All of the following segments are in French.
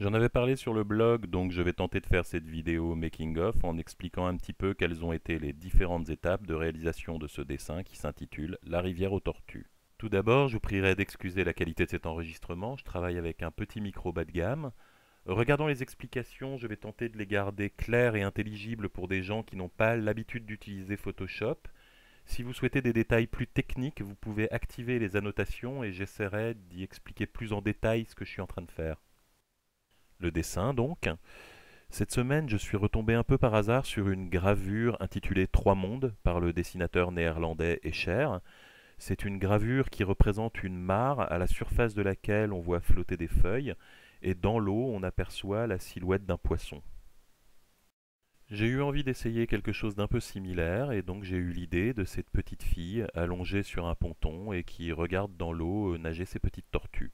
J'en avais parlé sur le blog, donc je vais tenter de faire cette vidéo making of en expliquant un petit peu quelles ont été les différentes étapes de réalisation de ce dessin qui s'intitule La rivière aux tortues. Tout d'abord, je vous prierai d'excuser la qualité de cet enregistrement, je travaille avec un petit micro bas de gamme. Regardons les explications, je vais tenter de les garder claires et intelligibles pour des gens qui n'ont pas l'habitude d'utiliser Photoshop. Si vous souhaitez des détails plus techniques, vous pouvez activer les annotations et j'essaierai d'y expliquer plus en détail ce que je suis en train de faire le dessin donc. Cette semaine, je suis retombé un peu par hasard sur une gravure intitulée Trois mondes par le dessinateur néerlandais Escher. C'est une gravure qui représente une mare à la surface de laquelle on voit flotter des feuilles et dans l'eau on aperçoit la silhouette d'un poisson. J'ai eu envie d'essayer quelque chose d'un peu similaire et donc j'ai eu l'idée de cette petite fille allongée sur un ponton et qui regarde dans l'eau nager ses petites tortues.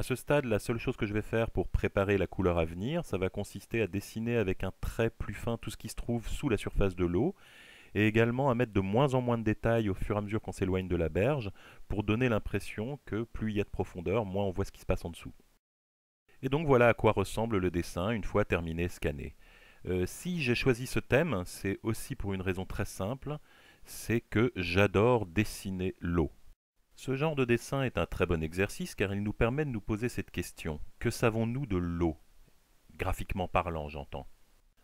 À ce stade, la seule chose que je vais faire pour préparer la couleur à venir, ça va consister à dessiner avec un trait plus fin tout ce qui se trouve sous la surface de l'eau, et également à mettre de moins en moins de détails au fur et à mesure qu'on s'éloigne de la berge, pour donner l'impression que plus il y a de profondeur, moins on voit ce qui se passe en dessous. Et donc voilà à quoi ressemble le dessin une fois terminé scanné. Euh, si j'ai choisi ce thème, c'est aussi pour une raison très simple, c'est que j'adore dessiner l'eau. Ce genre de dessin est un très bon exercice car il nous permet de nous poser cette question. Que savons-nous de l'eau Graphiquement parlant, j'entends.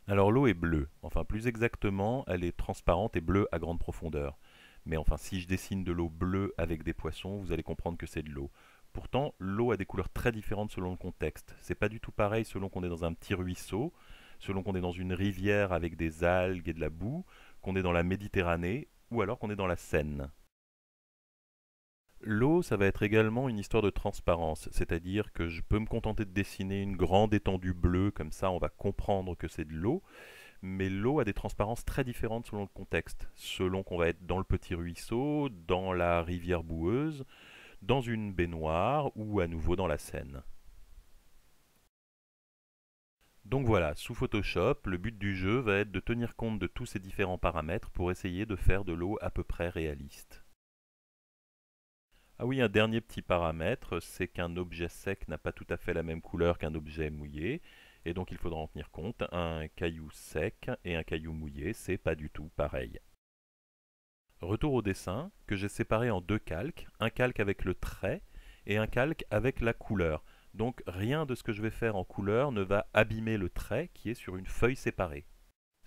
Alors l'eau est bleue, enfin plus exactement, elle est transparente et bleue à grande profondeur. Mais enfin, si je dessine de l'eau bleue avec des poissons, vous allez comprendre que c'est de l'eau. Pourtant, l'eau a des couleurs très différentes selon le contexte. C'est pas du tout pareil selon qu'on est dans un petit ruisseau, selon qu'on est dans une rivière avec des algues et de la boue, qu'on est dans la Méditerranée, ou alors qu'on est dans la Seine. L'eau, ça va être également une histoire de transparence, c'est-à-dire que je peux me contenter de dessiner une grande étendue bleue, comme ça on va comprendre que c'est de l'eau, mais l'eau a des transparences très différentes selon le contexte, selon qu'on va être dans le petit ruisseau, dans la rivière boueuse, dans une baignoire ou à nouveau dans la Seine. Donc voilà, sous Photoshop, le but du jeu va être de tenir compte de tous ces différents paramètres pour essayer de faire de l'eau à peu près réaliste. Ah oui, un dernier petit paramètre, c'est qu'un objet sec n'a pas tout à fait la même couleur qu'un objet mouillé, et donc il faudra en tenir compte, un caillou sec et un caillou mouillé, c'est pas du tout pareil. Retour au dessin, que j'ai séparé en deux calques, un calque avec le trait et un calque avec la couleur. Donc rien de ce que je vais faire en couleur ne va abîmer le trait qui est sur une feuille séparée.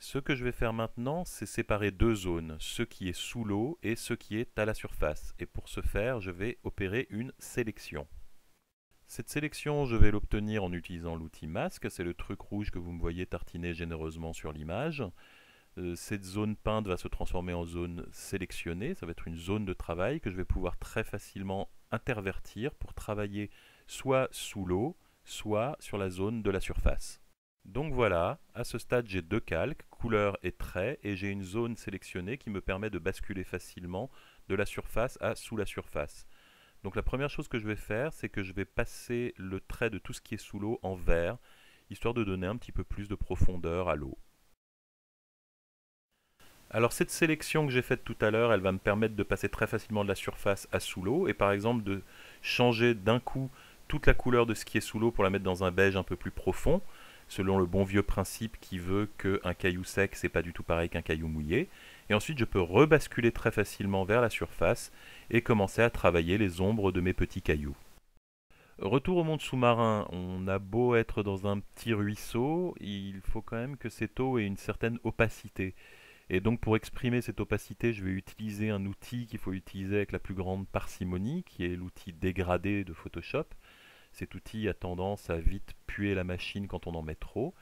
Ce que je vais faire maintenant, c'est séparer deux zones, ce qui est sous l'eau et ce qui est à la surface. Et pour ce faire, je vais opérer une sélection. Cette sélection, je vais l'obtenir en utilisant l'outil masque, c'est le truc rouge que vous me voyez tartiner généreusement sur l'image. Euh, cette zone peinte va se transformer en zone sélectionnée, ça va être une zone de travail que je vais pouvoir très facilement intervertir pour travailler soit sous l'eau, soit sur la zone de la surface. Donc voilà, à ce stade j'ai deux calques, couleur et trait, et j'ai une zone sélectionnée qui me permet de basculer facilement de la surface à sous la surface. Donc la première chose que je vais faire, c'est que je vais passer le trait de tout ce qui est sous l'eau en vert, histoire de donner un petit peu plus de profondeur à l'eau. Alors cette sélection que j'ai faite tout à l'heure, elle va me permettre de passer très facilement de la surface à sous l'eau, et par exemple de changer d'un coup toute la couleur de ce qui est sous l'eau pour la mettre dans un beige un peu plus profond, selon le bon vieux principe qui veut qu'un caillou sec, c'est pas du tout pareil qu'un caillou mouillé. Et ensuite, je peux rebasculer très facilement vers la surface et commencer à travailler les ombres de mes petits cailloux. Retour au monde sous-marin, on a beau être dans un petit ruisseau, il faut quand même que cette eau ait une certaine opacité. Et donc pour exprimer cette opacité, je vais utiliser un outil qu'il faut utiliser avec la plus grande parcimonie, qui est l'outil dégradé de Photoshop. Cet outil a tendance à vite puer la machine quand on en met trop.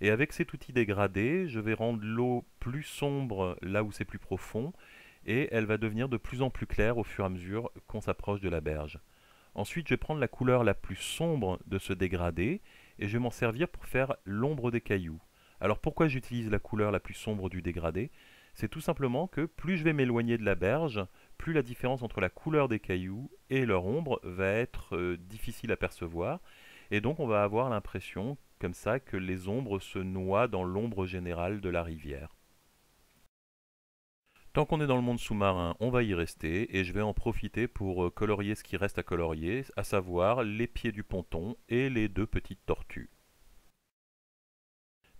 Et avec cet outil dégradé, je vais rendre l'eau plus sombre là où c'est plus profond, et elle va devenir de plus en plus claire au fur et à mesure qu'on s'approche de la berge. Ensuite, je vais prendre la couleur la plus sombre de ce dégradé, et je vais m'en servir pour faire l'ombre des cailloux. Alors pourquoi j'utilise la couleur la plus sombre du dégradé C'est tout simplement que plus je vais m'éloigner de la berge, plus la différence entre la couleur des cailloux et leur ombre va être euh, difficile à percevoir. Et donc on va avoir l'impression comme ça que les ombres se noient dans l'ombre générale de la rivière. Tant qu'on est dans le monde sous-marin, on va y rester et je vais en profiter pour euh, colorier ce qui reste à colorier, à savoir les pieds du ponton et les deux petites tortues.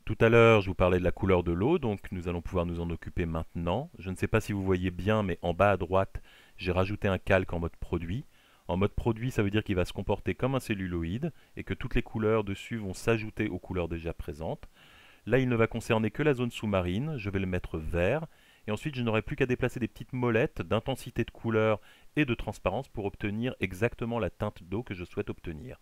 Tout à l'heure, je vous parlais de la couleur de l'eau, donc nous allons pouvoir nous en occuper maintenant. Je ne sais pas si vous voyez bien, mais en bas à droite, j'ai rajouté un calque en mode produit. En mode produit, ça veut dire qu'il va se comporter comme un celluloïde et que toutes les couleurs dessus vont s'ajouter aux couleurs déjà présentes. Là, il ne va concerner que la zone sous-marine, je vais le mettre vert. Et ensuite, je n'aurai plus qu'à déplacer des petites molettes d'intensité de couleur et de transparence pour obtenir exactement la teinte d'eau que je souhaite obtenir.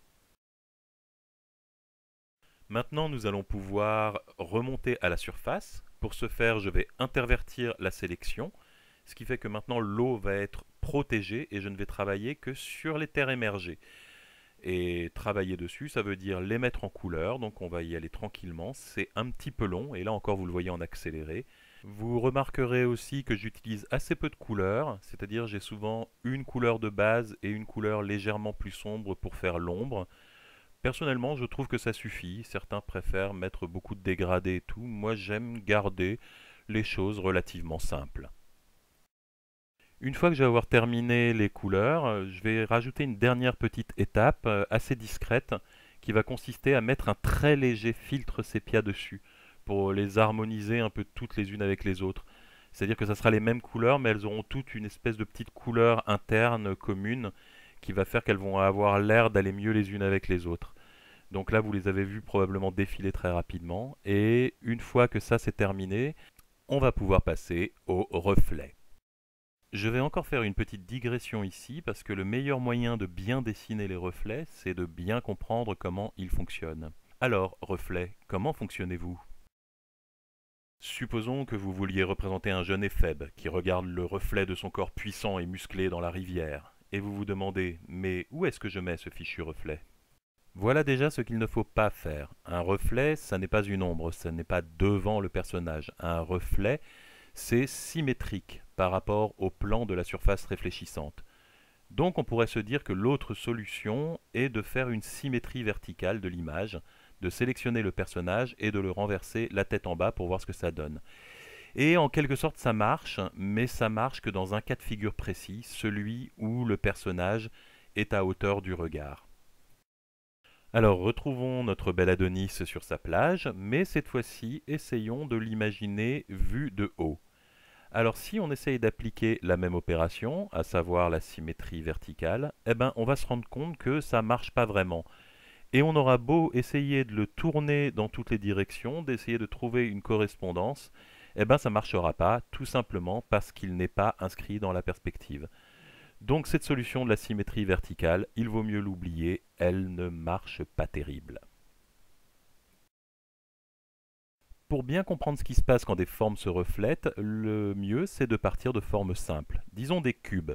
Maintenant, nous allons pouvoir remonter à la surface. Pour ce faire, je vais intervertir la sélection, ce qui fait que maintenant l'eau va être protégée et je ne vais travailler que sur les terres émergées. Et travailler dessus, ça veut dire les mettre en couleur, donc on va y aller tranquillement. C'est un petit peu long, et là encore vous le voyez en accéléré. Vous remarquerez aussi que j'utilise assez peu de couleurs, c'est-à-dire j'ai souvent une couleur de base et une couleur légèrement plus sombre pour faire l'ombre. Personnellement, je trouve que ça suffit. Certains préfèrent mettre beaucoup de dégradés et tout. Moi, j'aime garder les choses relativement simples. Une fois que j'ai avoir terminé les couleurs, euh, je vais rajouter une dernière petite étape euh, assez discrète qui va consister à mettre un très léger filtre sépia dessus pour les harmoniser un peu toutes les unes avec les autres. C'est-à-dire que ça sera les mêmes couleurs, mais elles auront toutes une espèce de petite couleur interne commune qui va faire qu'elles vont avoir l'air d'aller mieux les unes avec les autres. Donc là, vous les avez vus probablement défiler très rapidement. Et une fois que ça c'est terminé, on va pouvoir passer au reflet. Je vais encore faire une petite digression ici parce que le meilleur moyen de bien dessiner les reflets, c'est de bien comprendre comment ils fonctionnent. Alors, reflet, comment fonctionnez-vous Supposons que vous vouliez représenter un jeune éphèbe qui regarde le reflet de son corps puissant et musclé dans la rivière, et vous vous demandez Mais où est-ce que je mets ce fichu reflet voilà déjà ce qu'il ne faut pas faire. Un reflet, ça n'est pas une ombre, ça n'est pas devant le personnage. Un reflet, c'est symétrique par rapport au plan de la surface réfléchissante. Donc on pourrait se dire que l'autre solution est de faire une symétrie verticale de l'image, de sélectionner le personnage et de le renverser la tête en bas pour voir ce que ça donne. Et en quelque sorte ça marche, mais ça marche que dans un cas de figure précis, celui où le personnage est à hauteur du regard. Alors retrouvons notre bel Adonis sur sa plage, mais cette fois-ci essayons de l'imaginer vu de haut. Alors si on essaye d'appliquer la même opération, à savoir la symétrie verticale, eh ben, on va se rendre compte que ça ne marche pas vraiment. Et on aura beau essayer de le tourner dans toutes les directions, d'essayer de trouver une correspondance, eh ben ça marchera pas, tout simplement parce qu'il n'est pas inscrit dans la perspective. Donc cette solution de la symétrie verticale, il vaut mieux l'oublier, elle ne marche pas terrible. Pour bien comprendre ce qui se passe quand des formes se reflètent, le mieux c'est de partir de formes simples, disons des cubes.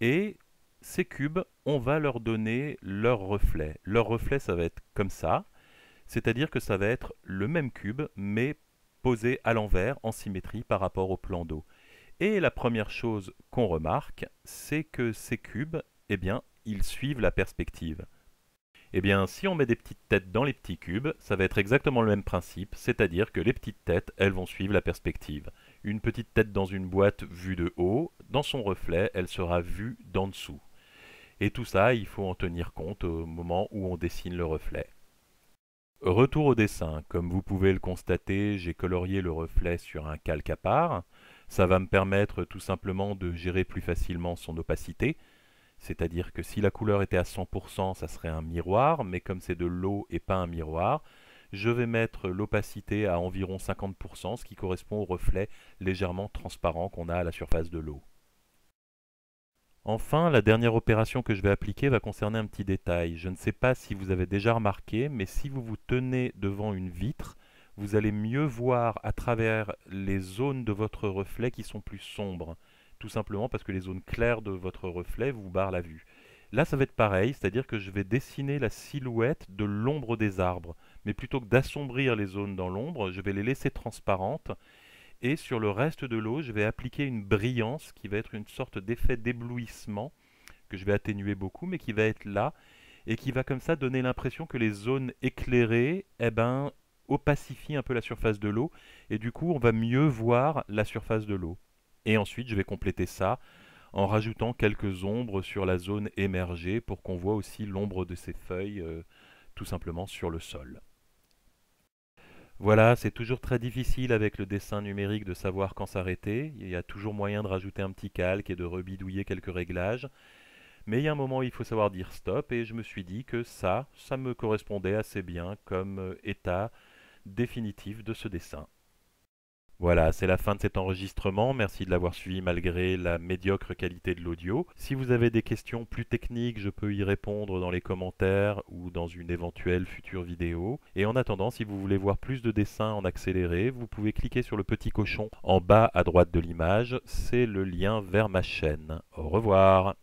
Et ces cubes, on va leur donner leur reflet. Leur reflet, ça va être comme ça, c'est-à-dire que ça va être le même cube, mais posé à l'envers, en symétrie par rapport au plan d'eau. Et la première chose qu'on remarque, c'est que ces cubes, eh bien, ils suivent la perspective. Eh bien, si on met des petites têtes dans les petits cubes, ça va être exactement le même principe, c'est-à-dire que les petites têtes, elles vont suivre la perspective. Une petite tête dans une boîte vue de haut, dans son reflet, elle sera vue d'en dessous. Et tout ça, il faut en tenir compte au moment où on dessine le reflet. Retour au dessin. Comme vous pouvez le constater, j'ai colorié le reflet sur un calque à part. Ça va me permettre tout simplement de gérer plus facilement son opacité, c'est-à-dire que si la couleur était à 100%, ça serait un miroir, mais comme c'est de l'eau et pas un miroir, je vais mettre l'opacité à environ 50%, ce qui correspond au reflet légèrement transparent qu'on a à la surface de l'eau. Enfin, la dernière opération que je vais appliquer va concerner un petit détail. Je ne sais pas si vous avez déjà remarqué, mais si vous vous tenez devant une vitre, vous allez mieux voir à travers les zones de votre reflet qui sont plus sombres. Tout simplement parce que les zones claires de votre reflet vous barrent la vue. Là, ça va être pareil, c'est-à-dire que je vais dessiner la silhouette de l'ombre des arbres. Mais plutôt que d'assombrir les zones dans l'ombre, je vais les laisser transparentes. Et sur le reste de l'eau, je vais appliquer une brillance qui va être une sorte d'effet d'éblouissement que je vais atténuer beaucoup, mais qui va être là et qui va comme ça donner l'impression que les zones éclairées, eh ben, opacifie un peu la surface de l'eau, et du coup on va mieux voir la surface de l'eau. Et ensuite je vais compléter ça en rajoutant quelques ombres sur la zone émergée pour qu'on voit aussi l'ombre de ces feuilles euh, tout simplement sur le sol. Voilà, c'est toujours très difficile avec le dessin numérique de savoir quand s'arrêter. Il y a toujours moyen de rajouter un petit calque et de rebidouiller quelques réglages. Mais il y a un moment où il faut savoir dire stop et je me suis dit que ça, ça me correspondait assez bien comme euh, état définitive de ce dessin. Voilà, c'est la fin de cet enregistrement. Merci de l'avoir suivi malgré la médiocre qualité de l'audio. Si vous avez des questions plus techniques, je peux y répondre dans les commentaires ou dans une éventuelle future vidéo. Et en attendant, si vous voulez voir plus de dessins en accéléré, vous pouvez cliquer sur le petit cochon en bas à droite de l'image. C'est le lien vers ma chaîne. Au revoir